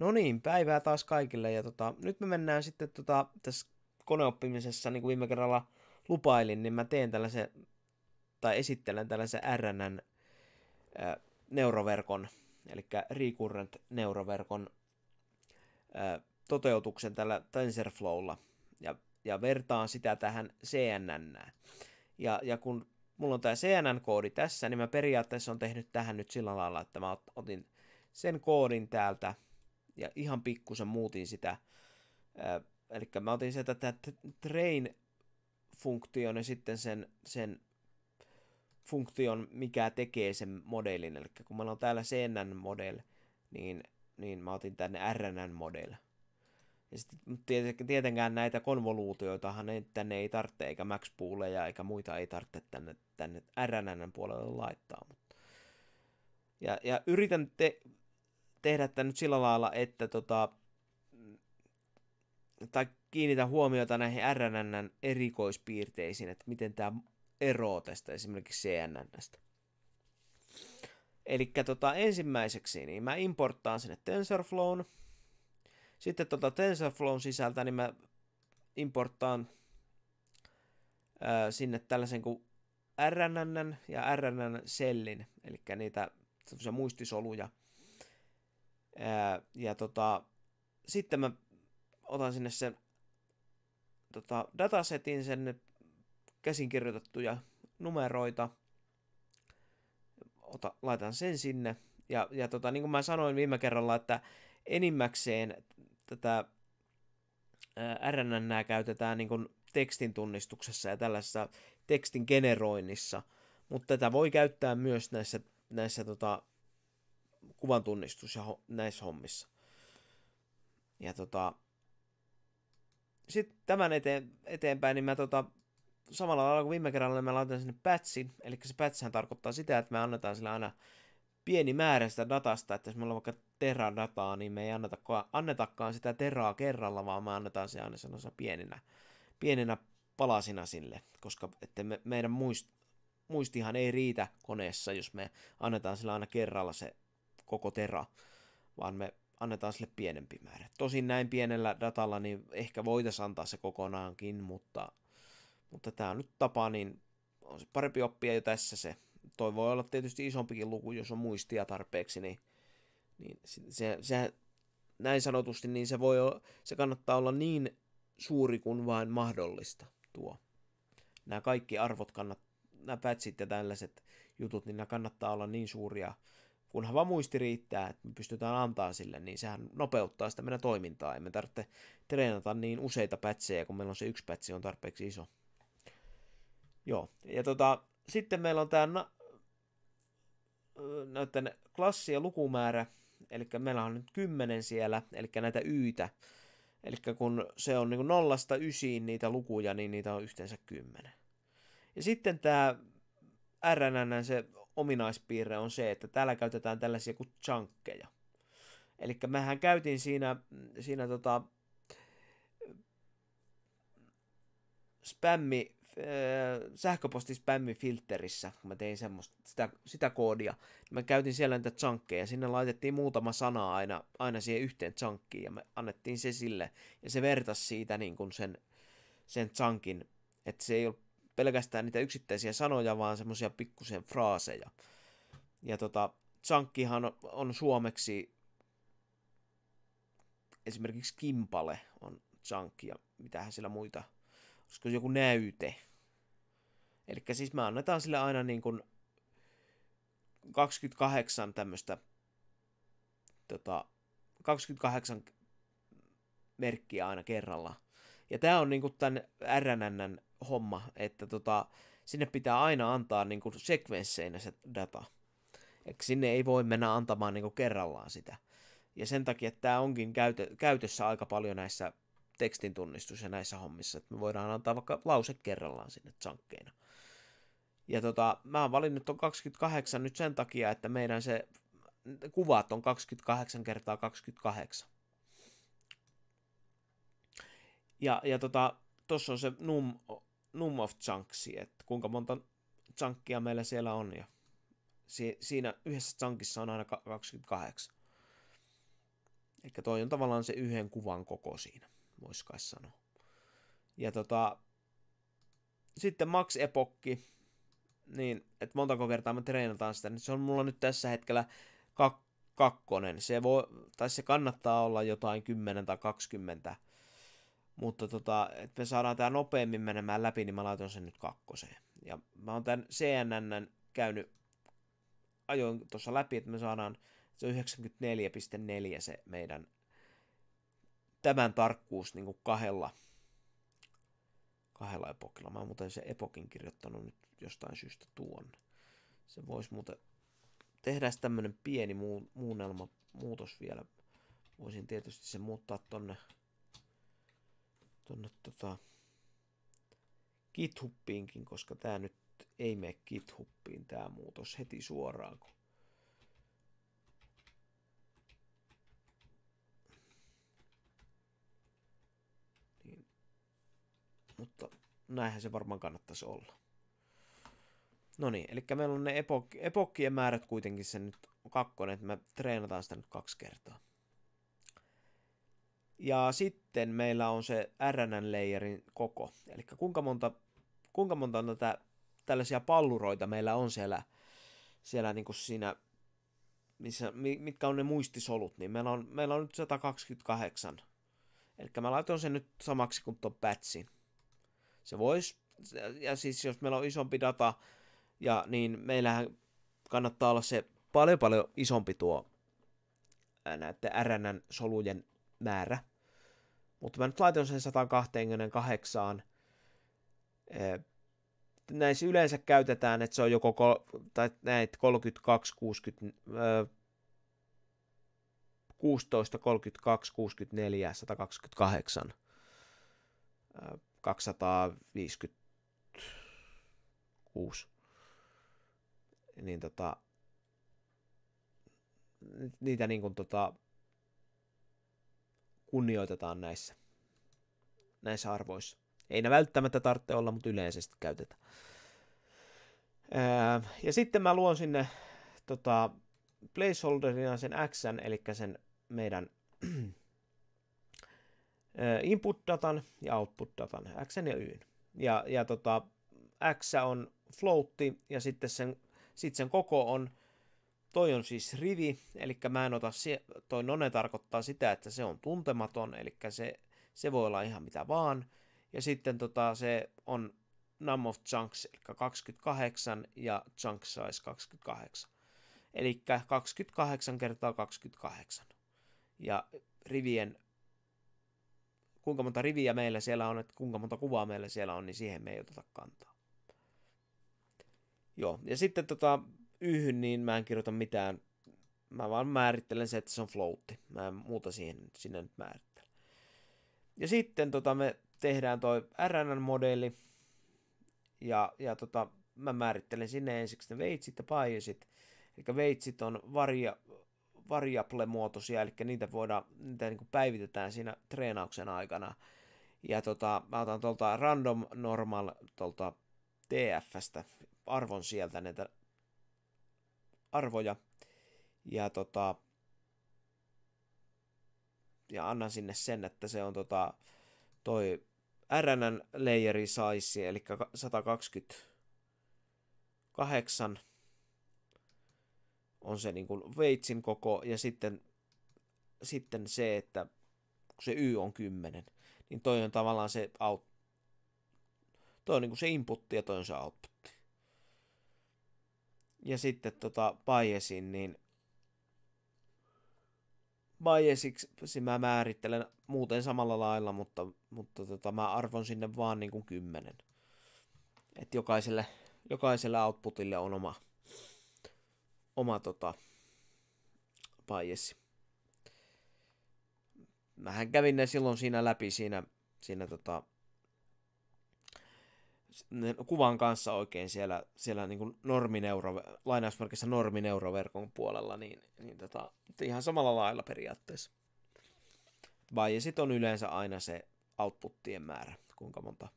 No niin, päivää taas kaikille. Ja tota, nyt me mennään sitten tota, tässä koneoppimisessa, niin kuin viime kerralla lupailin, niin mä teen tällaisen, tai esittelen tällaisen RNN äh, neuroverkon, eli recurrent neuroverkon äh, toteutuksen tällä TensorFlowlla. Ja, ja vertaan sitä tähän CNN. Ja, ja kun mulla on tämä CNN-koodi tässä, niin mä periaatteessa on tehnyt tähän nyt sillä lailla, että mä otin sen koodin täältä ja ihan pikkusen muutin sitä. Äh, eli mä otin sieltä tämä train-funktion ja sitten sen, sen funktion, mikä tekee sen modelin. Eli kun meillä on täällä CNN-model, niin, niin mä otin tänne RNN-model. Ja sitten tietenkään näitä konvoluutioitahan ei, tänne ei tarvitse, eikä max pooleja, eikä muita ei tarvitse tänne, tänne RNN puolelle laittaa. Mutta ja, ja yritän te- tehdä tämän nyt sillä lailla, että tota, tai kiinnitä huomiota näihin RNN erikoispiirteisiin, että miten tämä eroaa tästä esimerkiksi CNNstä. Eli tota, ensimmäiseksi niin mä importtaan sinne TensorFlown. Sitten tota TensorFlown sisältä niin mä importtaan ää, sinne tällaisen kuin RNN ja RNN-sellin, eli niitä muistisoluja – Ää, ja tota, sitten mä otan sinne sen tota, datasetin, sen käsinkirjoitettuja numeroita, Ota, laitan sen sinne. Ja, ja tota, niin kuin mä sanoin viime kerralla, että enimmäkseen tätä RNN käytetään niin kuin tekstin tunnistuksessa ja tällaisessa tekstin generoinnissa, mutta tätä voi käyttää myös näissä, näissä tota, kuvan tunnistus ja ho- näissä hommissa. Ja tota, sitten tämän eteen, eteenpäin, niin mä tota, samalla lailla kuin viime kerralla, niin mä laitan sinne pätsi, eli se pätsähän tarkoittaa sitä, että me annetaan sillä aina pieni määrä sitä datasta, että jos meillä on vaikka teradataa, niin me ei annetakaan, annetakaan sitä teraa kerralla, vaan me annetaan se aina sellaisena pieninä, pieninä palasina sille, koska että me, meidän muist, muistihan ei riitä koneessa, jos me annetaan sillä aina kerralla se koko tera, vaan me annetaan sille pienempi määrä. Tosin näin pienellä datalla, niin ehkä voitaisiin antaa se kokonaankin, mutta, mutta tämä on nyt tapa, niin on se parempi oppia jo tässä se. Toi voi olla tietysti isompikin luku, jos on muistia tarpeeksi, niin, niin se, se, näin sanotusti, niin se, voi olla, se kannattaa olla niin suuri kuin vain mahdollista tuo. Nämä kaikki arvot kannattaa, nämä pätsit ja tällaiset jutut, niin nämä kannattaa olla niin suuria, kunhan vaan muisti riittää, että me pystytään antaa sille, niin sehän nopeuttaa sitä meidän toimintaa. Emme tarvitse treenata niin useita pätsejä, kun meillä on se yksi pätsi on tarpeeksi iso. Joo, ja tota, sitten meillä on tämä näiden klassi ja lukumäärä, eli meillä on nyt kymmenen siellä, eli näitä yitä. Eli kun se on niin nollasta ysiin niitä lukuja, niin niitä on yhteensä kymmenen. Ja sitten tämä RNN, se ominaispiirre on se, että täällä käytetään tällaisia kuin chunkkeja. Eli mehän käytiin siinä, siinä tota, spämmi, äh, sähköpostispämmifilterissä, kun mä tein semmoista, sitä, sitä koodia, niin mä käytin siellä niitä chunkkeja, sinne laitettiin muutama sana aina, aina siihen yhteen chunkiin, ja me annettiin se sille, ja se vertasi siitä niin kuin sen, sen chunkin, että se ei ollut pelkästään niitä yksittäisiä sanoja, vaan semmoisia pikkusen fraaseja. Ja tota, chunkkihan on suomeksi esimerkiksi kimpale on chunk ja mitähän sillä muita, olisiko joku näyte. Eli siis me annetaan sille aina niin kuin 28 tämmöistä tota, 28 merkkiä aina kerralla. Ja tämä on niinku tämän RNN homma, että tota, sinne pitää aina antaa niin kuin sekvensseinä se data. eikä sinne ei voi mennä antamaan niin kuin kerrallaan sitä. Ja sen takia tämä onkin käytö, käytössä aika paljon näissä tekstintunnistus ja näissä hommissa, että me voidaan antaa vaikka lause kerrallaan sinne sankkeina. Ja tota, mä oon valinnut on 28 nyt sen takia, että meidän se kuvat on 28 kertaa 28. Ja, ja tota, tossa on se num num of chunksi, että kuinka monta chunkia meillä siellä on. Ja si- siinä yhdessä chunkissa on aina 28. Eli toi on tavallaan se yhden kuvan koko siinä, voisi kai sanoa. Ja tota, sitten Max Epokki, niin, että montako kertaa me treenataan sitä, niin se on mulla nyt tässä hetkellä kak- kakkonen. Se voi, tai se kannattaa olla jotain 10 tai 20 mutta tota, että me saadaan tämä nopeammin menemään läpi, niin mä laitan sen nyt kakkoseen. Ja mä oon tämän CNN käynyt, ajoin tuossa läpi, että me saadaan se 94,4 se meidän tämän tarkkuus niin kuin kahdella, kahdella epokilla. Mä oon muuten se epokin kirjoittanut nyt jostain syystä tuonne. Se voisi muuten tehdä tämmöinen pieni muunnelma, muutos vielä. Voisin tietysti se muuttaa tonne tuonne tota GitHubiinkin, koska tämä nyt ei mene GitHubiin tämä muutos heti suoraan, kun niin. Mutta näinhän se varmaan kannattaisi olla. No niin, eli meillä on ne epok- epokkien määrät kuitenkin se nyt kakkonen, että me treenataan sitä nyt kaksi kertaa. Ja sitten meillä on se rnn leijerin koko. Eli kuinka monta, kuinka monta näitä tällaisia palluroita meillä on siellä, siellä niin kuin siinä, missä, mitkä on ne muistisolut, niin meillä on, meillä on nyt 128. Eli mä laitan sen nyt samaksi kuin tuon pätsin. Se voisi, ja siis jos meillä on isompi data, ja niin meillähän kannattaa olla se paljon paljon isompi tuo näiden RNN-solujen määrä. Mutta mä nyt laitan sen 128. Näissä yleensä käytetään, että se on joko kol- tai näitä 32, 60, 16, 32, 64, 128, 256. Niin tota, niitä niin kuin tota, kunnioitetaan näissä, näissä arvoissa. Ei ne välttämättä tarvitse olla, mutta yleisesti käytetään. ja sitten mä luon sinne tota, placeholderina sen X, eli sen meidän input-datan ja output-datan, X ja Y. Ja, ja tota, X on floatti ja sitten sen, sit sen koko on Toi on siis rivi, eli mä en ota, se, toi none tarkoittaa sitä, että se on tuntematon, eli se, se voi olla ihan mitä vaan. Ja sitten tota, se on Numb of Chunks, eli 28, ja Chunk Size 28. Eli 28 kertaa 28. Ja rivien, kuinka monta riviä meillä siellä on, että kuinka monta kuvaa meillä siellä on, niin siihen me ei oteta kantaa. Joo, ja sitten tota, yhyn, niin mä en kirjoita mitään. Mä vaan määrittelen se, että se on floatti. Mä en muuta siihen, sinne nyt määrittele. Ja sitten tota, me tehdään toi rnn modeli Ja, ja tota, mä määrittelen sinne ensiksi ne veitsit ja paisit. Eli veitsit on varia, variable-muotoisia, eli niitä voidaan, niitä niin kuin päivitetään siinä treenauksen aikana. Ja tota, mä otan tuolta random normal tuolta TFstä arvon sieltä näitä arvoja. Ja, tota, ja annan sinne sen, että se on tota, toi RNN layeri size, eli 128 on se niin kuin veitsin koko, ja sitten, sitten se, että kun se Y on 10, niin toi on tavallaan se out, toi on niin kuin se inputti ja toi on se output ja sitten tota Bayesin, niin Bayesiksi siis mä määrittelen muuten samalla lailla, mutta, mutta tota, mä arvon sinne vaan niin kuin kymmenen. Että jokaiselle, jokaiselle outputille on oma, oma tota, bias. Mähän kävin ne silloin siinä läpi siinä, siinä tota, kuvan kanssa oikein siellä, siellä niin kuin normineuro, lainausmerkissä normineuroverkon puolella, niin, niin tota, ihan samalla lailla periaatteessa. sitten on yleensä aina se outputtien määrä, kuinka monta.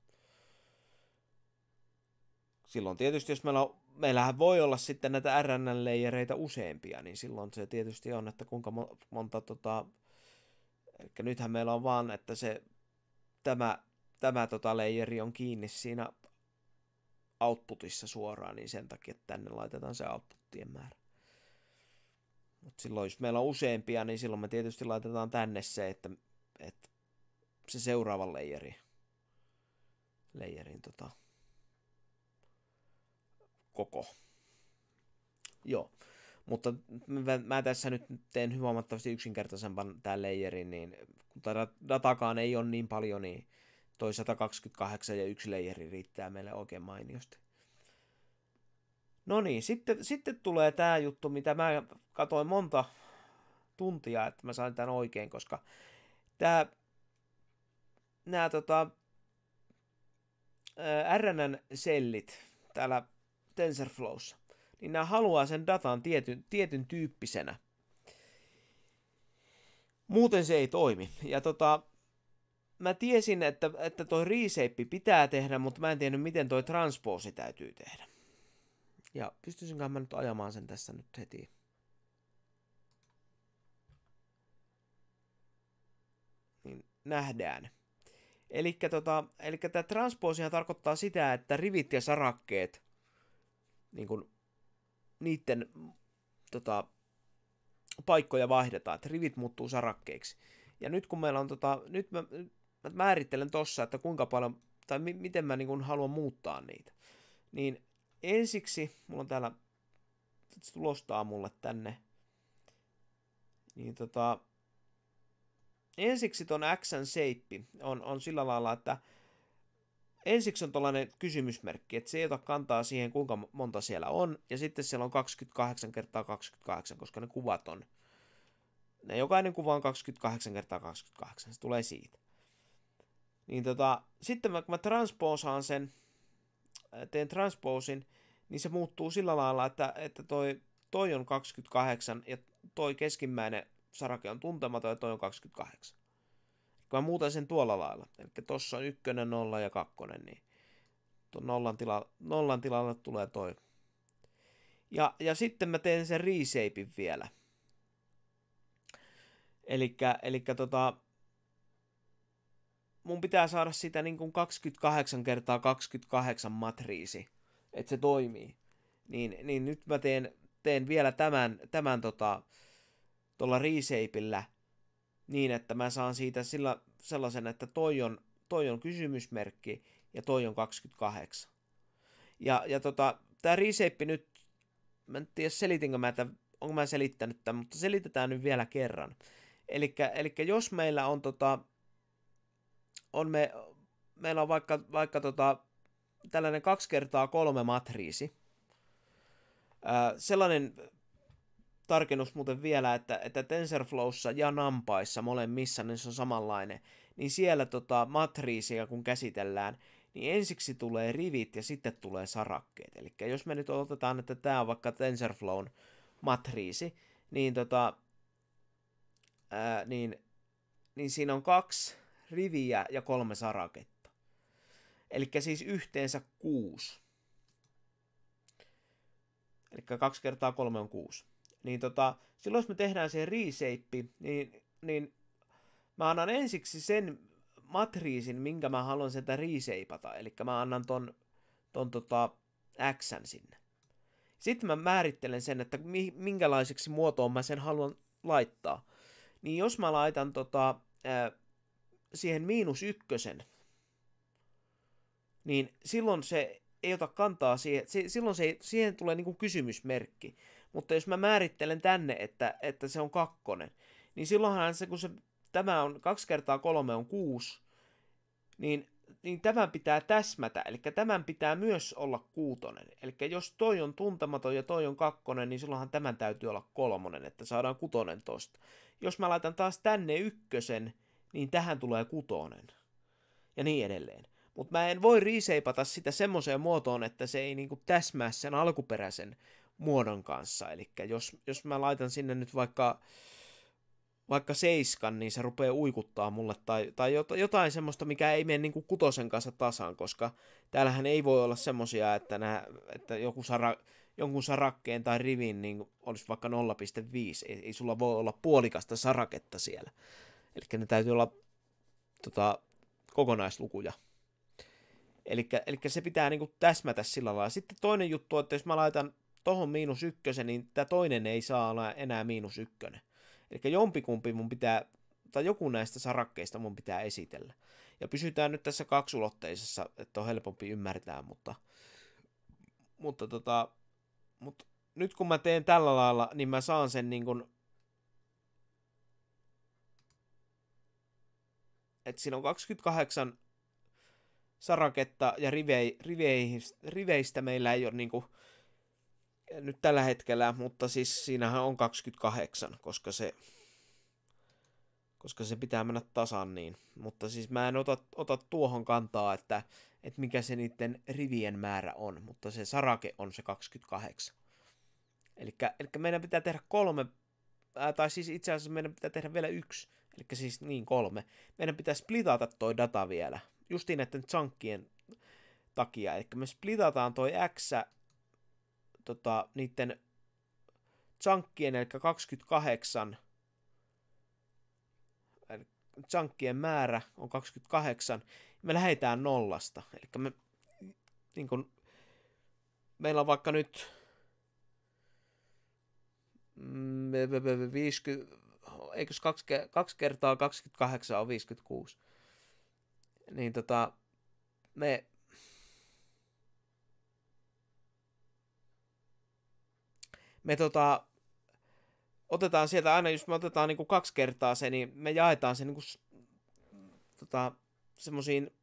Silloin tietysti, jos meillä on, meillähän voi olla sitten näitä RNL-leijereitä useampia, niin silloin se tietysti on, että kuinka monta tota, Eli nythän meillä on vaan, että se tämä tämä tota, leijeri on kiinni siinä outputissa suoraan, niin sen takia tänne laitetaan se outputtien määrä. Mutta silloin, jos meillä on useampia, niin silloin me tietysti laitetaan tänne se, että, että se seuraava leijeri, leijerin tota, koko. Joo. Mutta mä tässä nyt teen huomattavasti yksinkertaisempan tämän leijerin, niin kun tätä datakaan ei ole niin paljon, niin toi 128 ja yksi leijeri riittää meille oikein mainiosti. No niin, sitten, sitten tulee tämä juttu, mitä mä katoin monta tuntia, että mä sain tämän oikein, koska tämä, nämä tota, RNN sellit täällä TensorFlowssa, niin nämä haluaa sen datan tietyn, tietyn tyyppisenä. Muuten se ei toimi. Ja tota, mä tiesin, että, että toi reshape pitää tehdä, mutta mä en tiennyt, miten toi transpoosi täytyy tehdä. Ja pystyisinkö mä nyt ajamaan sen tässä nyt heti. Niin nähdään. Eli tota, elikkä tämä transpoosihan tarkoittaa sitä, että rivit ja sarakkeet, niin kun, niiden tota, paikkoja vaihdetaan, että rivit muuttuu sarakkeiksi. Ja nyt kun meillä on tota, nyt mä, mä määrittelen tossa, että kuinka paljon, tai mi- miten mä niin kun haluan muuttaa niitä. Niin ensiksi, mulla on täällä, se tulostaa mulle tänne, niin tota, ensiksi ton X seippi on, on sillä lailla, että ensiksi on tällainen kysymysmerkki, että se ei ota kantaa siihen, kuinka monta siellä on, ja sitten siellä on 28 kertaa 28, koska ne kuvat on, ne jokainen kuva on 28 kertaa 28, se tulee siitä. Niin tota, sitten mä, kun mä transposaan sen, äh, teen transposin, niin se muuttuu sillä lailla, että, että toi, toi on 28 ja toi keskimmäinen sarake on tuntematon ja toi on 28. Kun mä muutan sen tuolla lailla, eli tossa on ykkönen, nolla ja kakkonen, niin tuon nollan, tila, nollan tilalle tulee toi. Ja, ja sitten mä teen sen reshapein vielä. eli tota, mun pitää saada sitä niin kuin 28 kertaa 28 matriisi, että se toimii. Niin, niin nyt mä teen, teen vielä tämän, tämän tota, tuolla reshapeillä niin, että mä saan siitä sillä, sellaisen, että toi on, toi on kysymysmerkki ja toi on 28. Ja, ja tota, tämä reshape nyt, mä en tiedä selitinkö mä että onko mä selittänyt tämän, mutta selitetään nyt vielä kerran. Eli jos meillä on tota, on me, meillä on vaikka, vaikka tota, tällainen kaksi kertaa kolme matriisi. Ää, sellainen tarkennus muuten vielä, että, että TensorFlowssa ja Nampaissa molemmissa, niin se on samanlainen, niin siellä tota, matriisia kun käsitellään, niin ensiksi tulee rivit ja sitten tulee sarakkeet. Eli jos me nyt otetaan, että tämä on vaikka TensorFlown matriisi, niin, tota, ää, niin, niin siinä on kaksi riviä ja kolme saraketta. Eli siis yhteensä kuusi. Eli kaksi kertaa kolme on kuusi. Niin tota, silloin jos me tehdään se reshape, niin, niin mä annan ensiksi sen matriisin, minkä mä haluan sieltä reshapeata. Eli mä annan ton, ton tota, x sinne. Sitten mä määrittelen sen, että minkälaiseksi muotoon mä sen haluan laittaa. Niin jos mä laitan tota, siihen miinus ykkösen, niin silloin se ei ota kantaa siihen, se, silloin se, siihen tulee niin kuin kysymysmerkki. Mutta jos mä määrittelen tänne, että, että se on kakkonen, niin silloinhan se, kun se, tämä on kaksi kertaa kolme on kuusi, niin, niin tämän pitää täsmätä, eli tämän pitää myös olla kuutonen. Eli jos toi on tuntematon ja toi on kakkonen, niin silloinhan tämän täytyy olla kolmonen, että saadaan kutonen tosta. Jos mä laitan taas tänne ykkösen, niin tähän tulee kutonen. Ja niin edelleen. Mutta mä en voi riiseipata sitä semmoiseen muotoon, että se ei niinku täsmää sen alkuperäisen muodon kanssa. Eli jos, jos mä laitan sinne nyt vaikka, vaikka seiskan, niin se rupeaa uikuttaa mulle tai, tai jotain semmoista, mikä ei mene niinku kutosen kanssa tasaan, koska täällähän ei voi olla semmoisia, että, nää, että joku sara, jonkun sarakkeen tai rivin niin olisi vaikka 0,5. Ei, ei sulla voi olla puolikasta saraketta siellä. Eli ne täytyy olla tota, kokonaislukuja. Eli se pitää niinku täsmätä sillä lailla. Sitten toinen juttu, että jos mä laitan tohon miinus ykkösen, niin tämä toinen ei saa olla enää miinus ykkönen. Eli jompikumpi mun pitää, tai joku näistä sarakkeista mun pitää esitellä. Ja pysytään nyt tässä kaksulotteisessa, että on helpompi ymmärtää, mutta, mutta, tota, mutta nyt kun mä teen tällä lailla, niin mä saan sen niin kuin että siinä on 28 saraketta ja rivei, rivei, riveistä meillä ei ole niin kuin, nyt tällä hetkellä, mutta siis siinähän on 28, koska se, koska se pitää mennä tasan niin. Mutta siis mä en ota, ota tuohon kantaa, että, että mikä se niiden rivien määrä on, mutta se sarake on se 28. Eli meidän pitää tehdä kolme, tai siis itse asiassa meidän pitää tehdä vielä yksi Eli siis niin kolme. Meidän pitää splitata toi data vielä, justiin näiden chunkien takia. Eli me splitataan toi X tota, niiden chunkien eli 28 eli chunkien määrä on 28, me lähetään nollasta. Eli me, niin kun, meillä on vaikka nyt 50, mm, eikös kaksi, kaksi kertaa 28 on 56. Niin tota, me... Me tota, otetaan sieltä aina, jos me otetaan niinku kaksi kertaa se, niin me jaetaan se niinku, tota, semmoisiin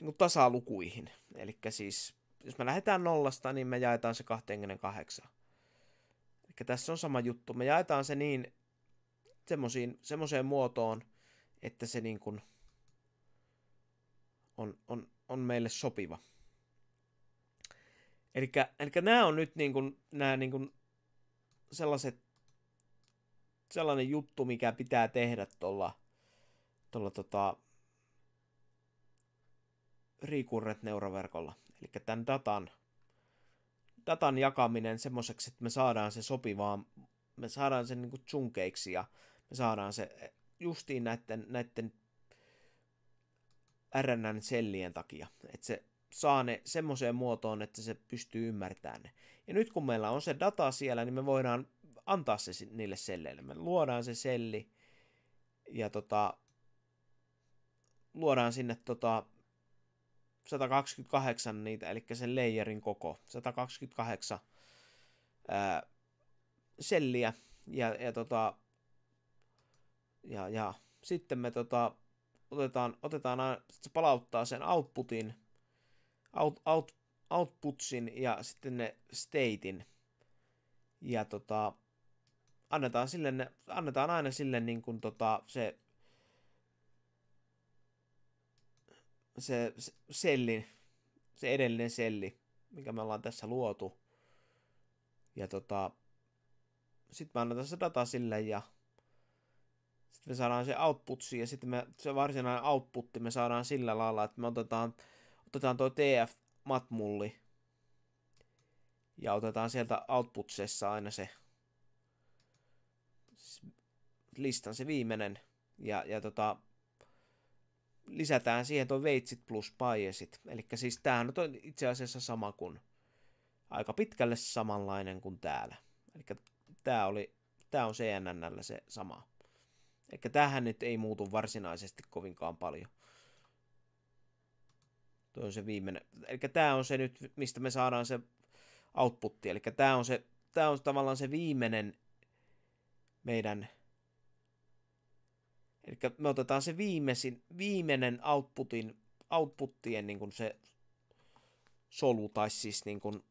niinku tasalukuihin. Eli siis, jos me lähdetään nollasta, niin me jaetaan se 28 tässä on sama juttu. Me jaetaan se niin semmoisiin, semmoiseen muotoon, että se niin kuin on, on, on meille sopiva. Eli nämä on nyt niin kuin, nämä niin kuin sellaiset, sellainen juttu, mikä pitää tehdä tuolla, tuolla tota, recurrent neuroverkolla. Eli tämän datan datan jakaminen semmoiseksi, että me saadaan se sopivaan, me saadaan sen niin chunkeiksi ja me saadaan se justiin näiden, näiden RNN-sellien takia, että se saa ne semmoiseen muotoon, että se pystyy ymmärtämään ne. Ja nyt kun meillä on se data siellä, niin me voidaan antaa se niille selleille. Me luodaan se selli ja tota, luodaan sinne tota, 128 niitä, eli sen leijerin koko, 128 ää, selliä, ja, ja, tota, ja, ja sitten me tota, otetaan, otetaan sit se palauttaa sen outputin, out, out, outputsin ja sitten ne statein, ja tota, annetaan, sille ne, annetaan aina sille niin kuin tota, se se, selli, se edellinen selli, mikä me ollaan tässä luotu. Ja tota, sitten mä annan tässä data sille ja sitten me saadaan se output ja sitten me, se varsinainen outputti me saadaan sillä lailla, että me otetaan, otetaan tuo TF-matmulli ja otetaan sieltä outputsessa aina se listan se viimeinen ja, ja tota, lisätään siihen tuo veitsit plus paiesit. Eli siis tämähän on itse asiassa sama kuin, aika pitkälle samanlainen kuin täällä. Eli tämä, oli, tämä on CNNllä se sama. Eli tähän nyt ei muutu varsinaisesti kovinkaan paljon. Tuo on se viimeinen. Eli tämä on se nyt, mistä me saadaan se outputti. Eli tämä on, se, tämä on tavallaan se viimeinen meidän Eli me otetaan se viimeisin, viimeinen outputin, outputtien niin kuin se solu, tai siis niin kuin,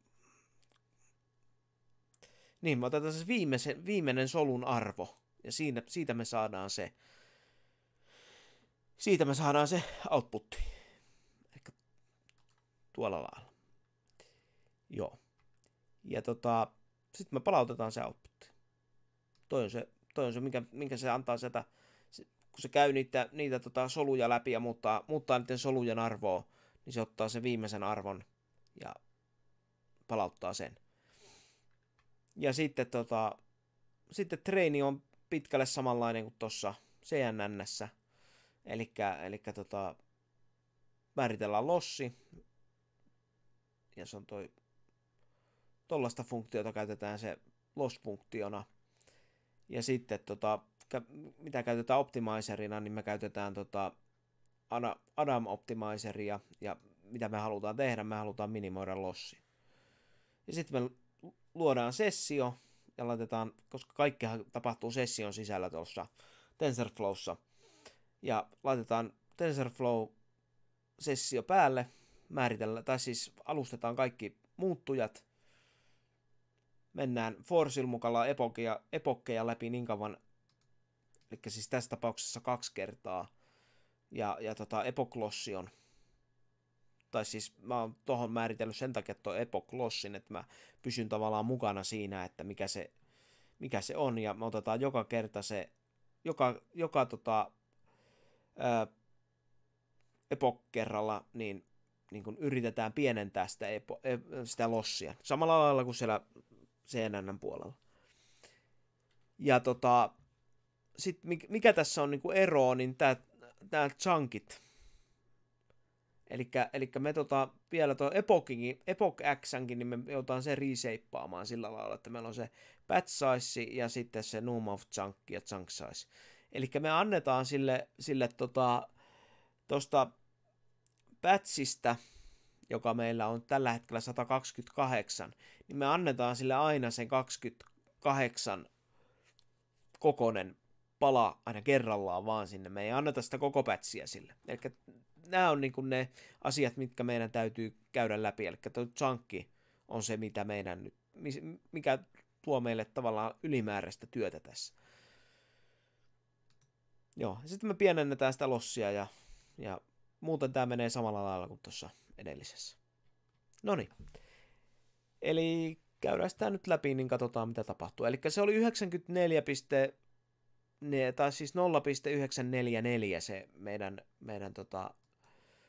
niin me otetaan se viimeisen, viimeinen solun arvo, ja siinä, siitä me saadaan se, siitä me saadaan se outputti. Eli tuolla lailla. Joo. Ja tota, sitten me palautetaan se outputti. Toi on se, toi on se minkä, minkä se antaa sieltä kun se käy niitä, niitä tota soluja läpi ja muuttaa, muuttaa niiden solujen arvoa, niin se ottaa sen viimeisen arvon ja palauttaa sen. Ja sitten, tota, sitten treeni on pitkälle samanlainen kuin tuossa cnn Eli elikkä, tota, määritellään lossi. Ja se on toi Tuollaista funktiota käytetään se loss-funktiona. Ja sitten tota, mitä käytetään optimizerina, niin me käytetään tota Adam Optimizeria ja mitä me halutaan tehdä, me halutaan minimoida lossi. Ja sitten me luodaan sessio ja laitetaan, koska kaikki tapahtuu session sisällä tuossa TensorFlowssa, ja laitetaan TensorFlow-sessio päälle, määritellä, tai siis alustetaan kaikki muuttujat, mennään Forsil mukalla epokkeja läpi niin kauan, eli siis tässä tapauksessa kaksi kertaa. Ja, ja tota, epoklossi on, tai siis mä oon tuohon määritellyt sen takia että epoklossin, että mä pysyn tavallaan mukana siinä, että mikä se, mikä se on, ja me otetaan joka kerta se, joka, joka tota, ää, niin, niin kun yritetään pienentää sitä, epo, e, sitä lossia, samalla lailla kuin siellä CNN puolella. Ja tota, sitten mikä tässä on niinku ero, niin tämä nämä chunkit. Eli me tota, vielä tuo epochin, Epoch Xankin, niin me joudutaan se reseippaamaan sillä lailla, että meillä on se patch size ja sitten se Noom of Chunk ja Chunk size. Eli me annetaan sille, sille tota, tosta patchista, joka meillä on tällä hetkellä 128, niin me annetaan sille aina sen 28 kokonen pala aina kerrallaan vaan sinne. Me ei anneta sitä koko pätsiä sille. Eli nämä on niin ne asiat, mitkä meidän täytyy käydä läpi. Eli tuo chunkki on se, mitä meidän nyt, mikä tuo meille tavallaan ylimääräistä työtä tässä. Joo, sitten me pienennetään sitä lossia ja, ja muuten tämä menee samalla lailla kuin tuossa edellisessä. No niin. Eli käydään sitä nyt läpi, niin katsotaan mitä tapahtuu. Eli se oli 94 ne, tai siis 0,944 se meidän, meidän tota,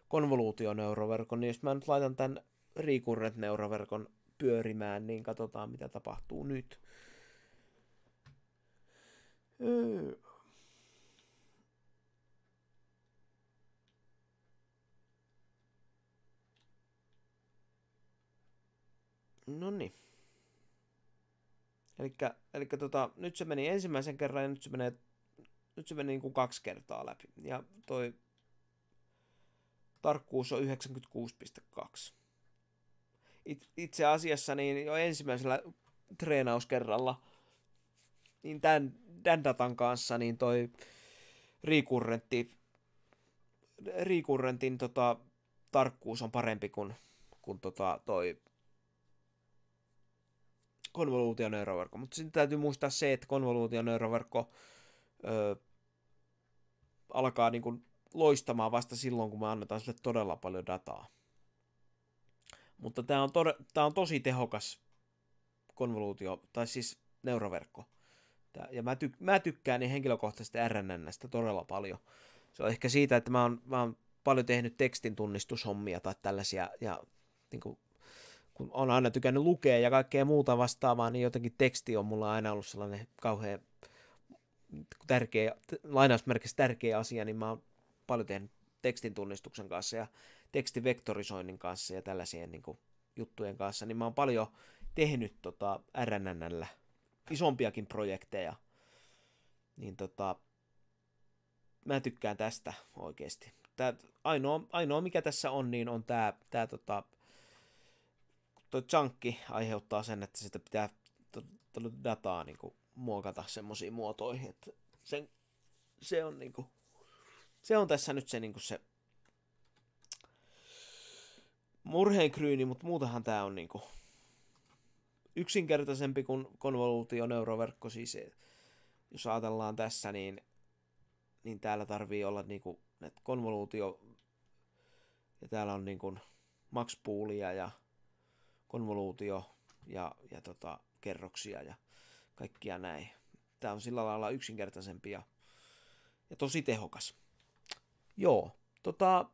konvoluutioneuroverkon, niin jos mä nyt laitan tämän recurrent-neuroverkon pyörimään, niin katsotaan mitä tapahtuu nyt. No niin. Elikkä, elikkä tota, nyt se meni ensimmäisen kerran ja nyt se, menee, nyt se meni niin kuin kaksi kertaa läpi. Ja toi tarkkuus on 96,2. It, itse asiassa niin jo ensimmäisellä treenauskerralla niin tämän, tämän datan kanssa niin toi rekurrentti, rekurrentin tota, tarkkuus on parempi kuin, kuin tota, toi konvoluutioneuroverkko. Mutta sitten täytyy muistaa se, että konvoluutioneuroverkko öö, alkaa niin kuin loistamaan vasta silloin, kun me annetaan sille todella paljon dataa. Mutta tämä on, tod- on tosi tehokas konvoluutio, tai siis neuroverkko. Tää, ja mä, tyk- mä tykkään niin henkilökohtaisesti RNNstä todella paljon. Se on ehkä siitä, että mä oon, mä oon paljon tehnyt tekstin tunnistushommia tai tällaisia, ja niin kuin kun on aina tykännyt lukea ja kaikkea muuta vastaavaa, niin jotenkin teksti on mulla aina ollut sellainen kauhean tärkeä, lainausmerkissä tärkeä asia, niin mä oon paljon tehnyt tekstin tunnistuksen kanssa ja tekstivektorisoinnin kanssa ja tällaisien niin kuin, juttujen kanssa, niin mä oon paljon tehnyt tota, RNNllä isompiakin projekteja, niin tota, mä tykkään tästä oikeasti. Tää, ainoa, ainoa, mikä tässä on, niin on tämä tota, toi chunkki aiheuttaa sen, että sitä pitää dataa niin kuin, muokata semmoisiin muotoihin, että sen, se on niin kuin, se on tässä nyt se, niin kuin se murheenkryyni, mutta muutahan tämä on niin kuin, yksinkertaisempi kuin konvoluutio-neuroverkko Siis eh, jos ajatellaan tässä, niin, niin täällä tarvii olla niin kuin, konvoluutio ja täällä on niin kuin, Max Poolia ja konvoluutio ja, ja tota, kerroksia ja kaikkia näin. Tämä on sillä lailla yksinkertaisempi ja, ja tosi tehokas. Joo, tota,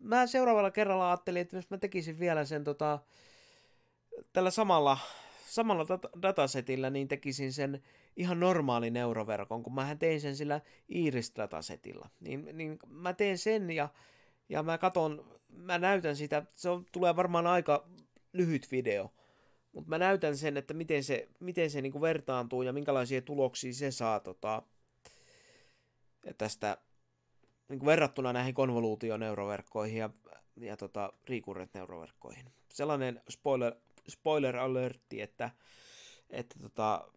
mä seuraavalla kerralla ajattelin, että jos mä tekisin vielä sen tota, tällä samalla, samalla dat- datasetillä, niin tekisin sen ihan normaali neuroverkon, kun mä tein sen sillä Iris-datasetilla. Niin, niin mä teen sen ja, ja mä katon, mä näytän sitä, se on, tulee varmaan aika lyhyt video, mutta mä näytän sen, että miten se, miten se niinku vertaantuu ja minkälaisia tuloksia se saa tota, tästä niinku verrattuna näihin konvoluutioneuroverkkoihin ja, ja tota, recurrent neuroverkkoihin. Sellainen spoiler, spoiler alertti, että, että tota,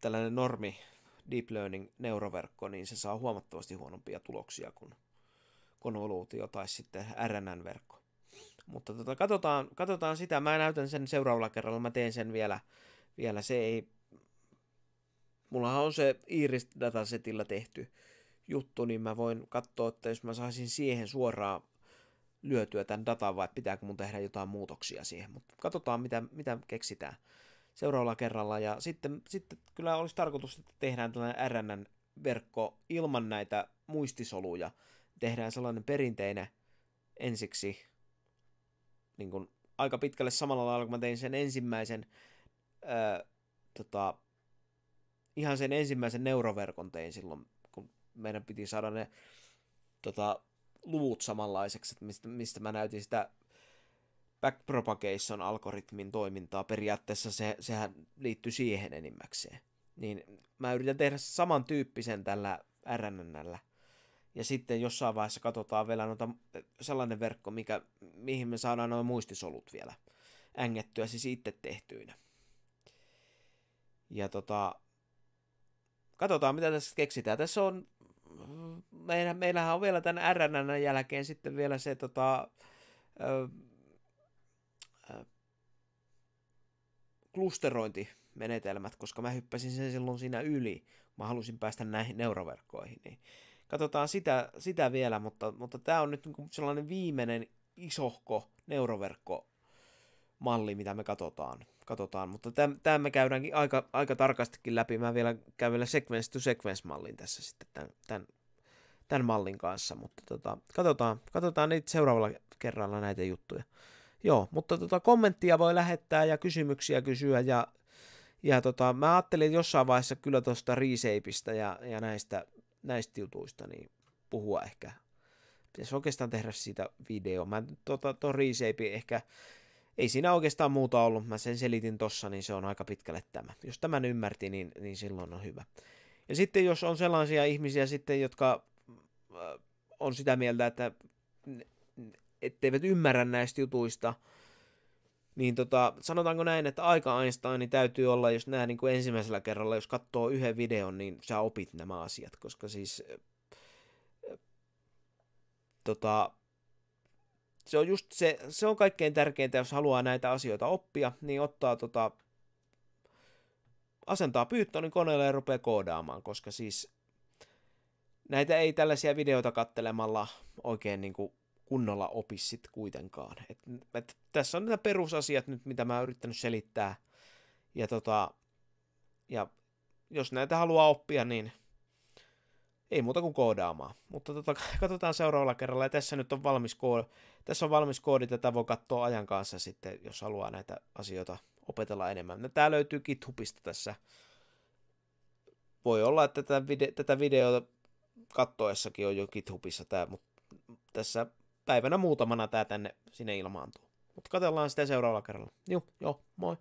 tällainen normi deep learning neuroverkko, niin se saa huomattavasti huonompia tuloksia kuin konvoluutio tai sitten RNN-verkko. Mutta tota, katsotaan, katsotaan sitä. Mä näytän sen seuraavalla kerralla. Mä teen sen vielä. vielä. Se ei... Mullahan on se Iris-datasetilla tehty juttu, niin mä voin katsoa, että jos mä saisin siihen suoraan lyötyä tämän datan vai pitääkö mun tehdä jotain muutoksia siihen. Mutta katsotaan, mitä, mitä keksitään seuraavalla kerralla. Ja sitten, sitten kyllä olisi tarkoitus, että tehdään tällainen RNN-verkko ilman näitä muistisoluja. Tehdään sellainen perinteinen ensiksi niin kuin, aika pitkälle samalla lailla, kun mä tein sen ensimmäisen, ää, tota, ihan sen ensimmäisen neuroverkon tein silloin, kun meidän piti saada ne tota, luvut samanlaiseksi, että mistä, mistä mä näytin sitä backpropagation-algoritmin toimintaa, periaatteessa se, sehän liittyy siihen enimmäkseen. Niin mä yritän tehdä samantyyppisen tällä RNNllä, ja sitten jossain vaiheessa katsotaan vielä noita, eh, sellainen verkko, mikä, mihin me saadaan noin muistisolut vielä ängettyä siis itse tehtyinä. Ja tota, katsotaan mitä tässä keksitään. Tässä on, meillähän on vielä tämän RNN jälkeen sitten vielä se tota, ö, ö, klusterointimenetelmät, koska mä hyppäsin sen silloin siinä yli. Mä halusin päästä näihin neuroverkkoihin, niin katsotaan sitä, sitä vielä, mutta, mutta tämä on nyt niinku sellainen viimeinen isohko neuroverkko malli, mitä me katsotaan. katsotaan. Mutta tämä me käydäänkin aika, aika tarkastikin läpi. Mä vielä käyn vielä sequence to sequence mallin tässä sitten tämän, tämän, tämän mallin kanssa, mutta tota, katsotaan, katsotaan niitä seuraavalla kerralla näitä juttuja. Joo, mutta tota, kommenttia voi lähettää ja kysymyksiä kysyä ja, ja tota, mä ajattelin jossain vaiheessa kyllä tuosta riiseipistä ja, ja näistä näistä jutuista niin puhua ehkä. Pitäisi oikeastaan tehdä siitä video. Mä tota, Toriseipin ehkä, ei siinä oikeastaan muuta ollut, mä sen selitin tossa, niin se on aika pitkälle tämä. Jos tämän ymmärti, niin, niin silloin on hyvä. Ja sitten jos on sellaisia ihmisiä sitten, jotka äh, on sitä mieltä, että etteivät ymmärrä näistä jutuista, niin tota, sanotaanko näin, että aika niin täytyy olla, jos nämä niin kuin ensimmäisellä kerralla, jos katsoo yhden videon, niin sä opit nämä asiat, koska siis tota, se on just se, se on kaikkein tärkeintä, jos haluaa näitä asioita oppia, niin ottaa tota, asentaa Pythonin koneelle ja rupeaa koodaamaan, koska siis näitä ei tällaisia videoita kattelemalla oikein niin kuin kunnolla opi kuitenkaan. Et, et, tässä on nämä perusasiat nyt, mitä mä oon yrittänyt selittää. Ja, tota, ja jos näitä haluaa oppia, niin ei muuta kuin koodaamaan. Mutta tota, katsotaan seuraavalla kerralla. Ja tässä nyt on valmis koodi. Tässä on valmis koodi, tätä voi katsoa ajan kanssa sitten, jos haluaa näitä asioita opetella enemmän. No, tämä löytyy GitHubista tässä. Voi olla, että tätä, vide- tätä videota kattoessakin on jo GitHubissa tämä, mutta tässä päivänä muutamana tämä tänne sinne ilmaantuu. Mutta katsellaan sitä seuraavalla kerralla. Joo, joo, moi.